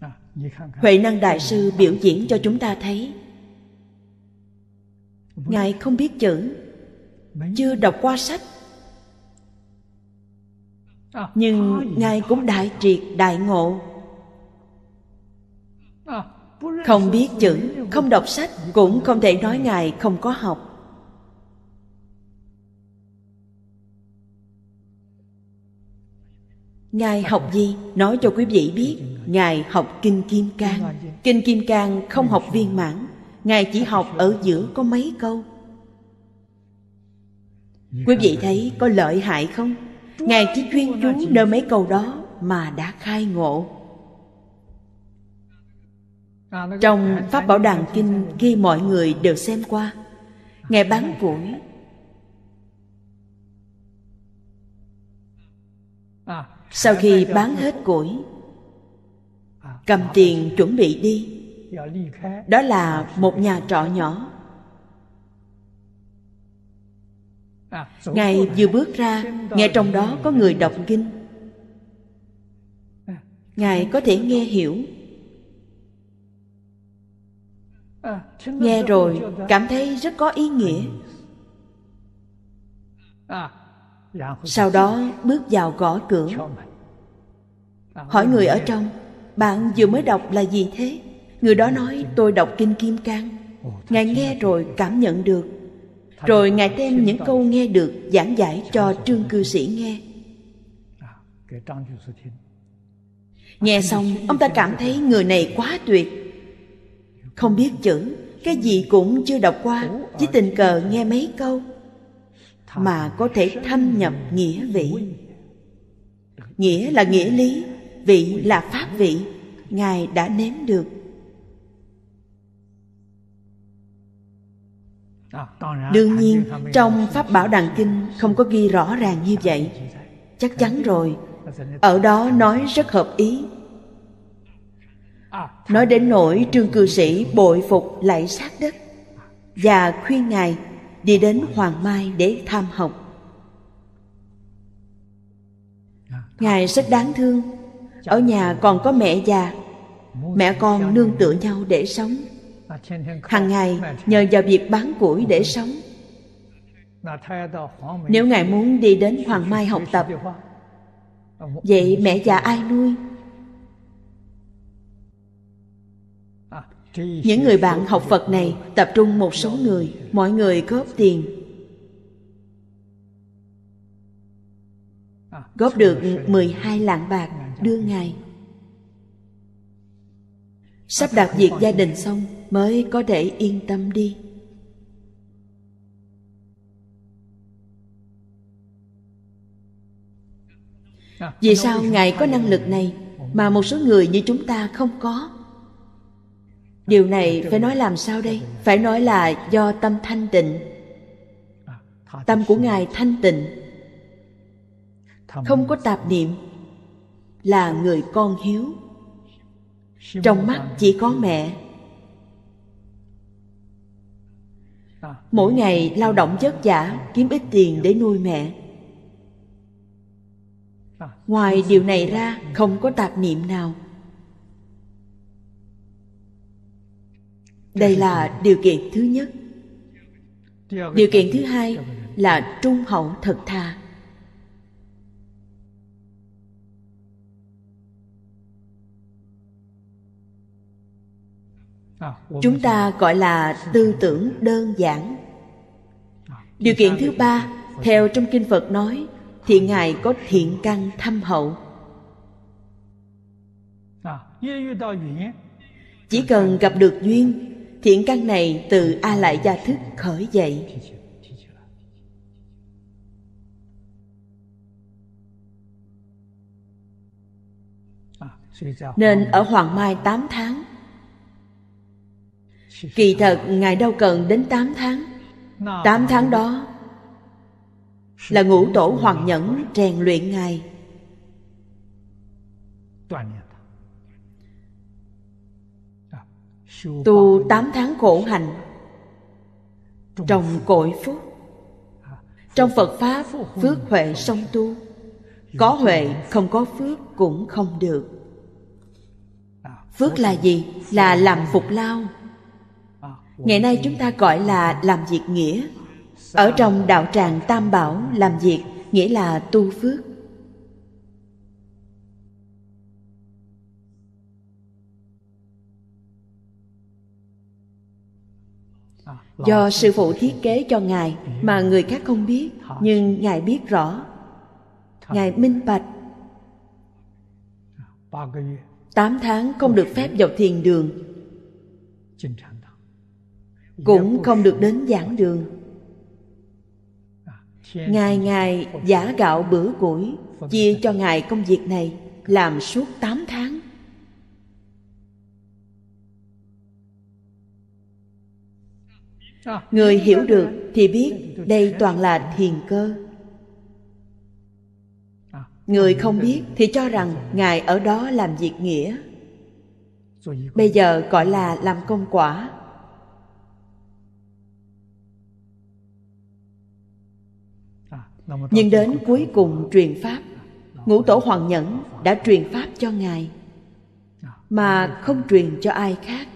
À, huệ năng đại sư biểu diễn cho chúng ta thấy ngài không biết chữ chưa đọc qua sách à, nhưng ngài cũng đại triệt đại ngộ à, không biết chữ không đọc sách cũng không thể nói ngài không có học Ngài học gì? Nói cho quý vị biết Ngài học Kinh Kim Cang Kinh Kim Cang không học viên mãn Ngài chỉ học ở giữa có mấy câu Quý vị thấy có lợi hại không? Ngài chỉ chuyên chú nơi mấy câu đó mà đã khai ngộ Trong Pháp Bảo Đàn Kinh ghi mọi người đều xem qua Ngài bán củi sau khi bán hết củi cầm tiền chuẩn bị đi đó là một nhà trọ nhỏ ngài vừa bước ra nghe trong đó có người đọc kinh ngài có thể nghe hiểu nghe rồi cảm thấy rất có ý nghĩa sau đó bước vào gõ cửa hỏi người ở trong bạn vừa mới đọc là gì thế người đó nói tôi đọc kinh kim cang ngài nghe rồi cảm nhận được rồi ngài đem những câu nghe được giảng giải cho trương cư sĩ nghe nghe xong ông ta cảm thấy người này quá tuyệt không biết chữ cái gì cũng chưa đọc qua chỉ tình cờ nghe mấy câu mà có thể thâm nhập nghĩa vị nghĩa là nghĩa lý vị là pháp vị ngài đã nếm được đương nhiên trong pháp bảo đàn kinh không có ghi rõ ràng như vậy chắc chắn rồi ở đó nói rất hợp ý nói đến nỗi trương cư sĩ bội phục lại sát đất và khuyên ngài đi đến hoàng mai để tham học ngài rất đáng thương ở nhà còn có mẹ già mẹ con nương tựa nhau để sống hàng ngày nhờ vào việc bán củi để sống nếu ngài muốn đi đến hoàng mai học tập vậy mẹ già ai nuôi những người bạn học phật này tập trung một số người mọi người góp tiền góp được 12 lạng bạc đưa ngài sắp đặt việc gia đình xong mới có thể yên tâm đi vì sao ngài có năng lực này mà một số người như chúng ta không có điều này phải nói làm sao đây phải nói là do tâm thanh tịnh tâm của ngài thanh tịnh không có tạp niệm là người con hiếu trong mắt chỉ có mẹ mỗi ngày lao động vất vả kiếm ít tiền để nuôi mẹ ngoài điều này ra không có tạp niệm nào đây là điều kiện thứ nhất điều kiện thứ hai là trung hậu thật thà chúng ta gọi là tư tưởng đơn giản điều kiện thứ ba theo trong kinh phật nói thiện ngài có thiện căn thâm hậu chỉ cần gặp được duyên thiện căn này từ a lại gia thức khởi dậy nên ở hoàng mai 8 tháng kỳ thật ngài đâu cần đến 8 tháng 8 tháng đó là ngũ tổ hoàng nhẫn rèn luyện ngài tu 8 tháng khổ hạnh trồng cội phúc trong phật pháp phước huệ song tu có huệ không có phước cũng không được phước là gì là làm phục lao ngày nay chúng ta gọi là làm việc nghĩa ở trong đạo tràng tam bảo làm việc nghĩa là tu phước do sư phụ thiết kế cho ngài mà người khác không biết nhưng ngài biết rõ ngài minh bạch tám tháng không được phép vào thiền đường cũng không được đến giảng đường Ngài ngài giả gạo bữa củi chia cho ngài công việc này làm suốt 8 tháng người hiểu được thì biết đây toàn là thiền cơ người không biết thì cho rằng ngài ở đó làm việc nghĩa bây giờ gọi là làm công quả nhưng đến cuối cùng truyền pháp ngũ tổ hoàng nhẫn đã truyền pháp cho ngài dạ. mà không truyền cho ai khác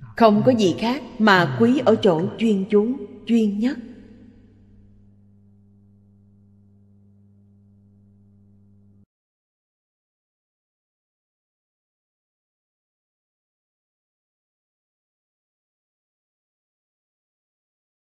dạ. không có dạ. gì khác mà quý ở chỗ chuyên chú chuyên nhất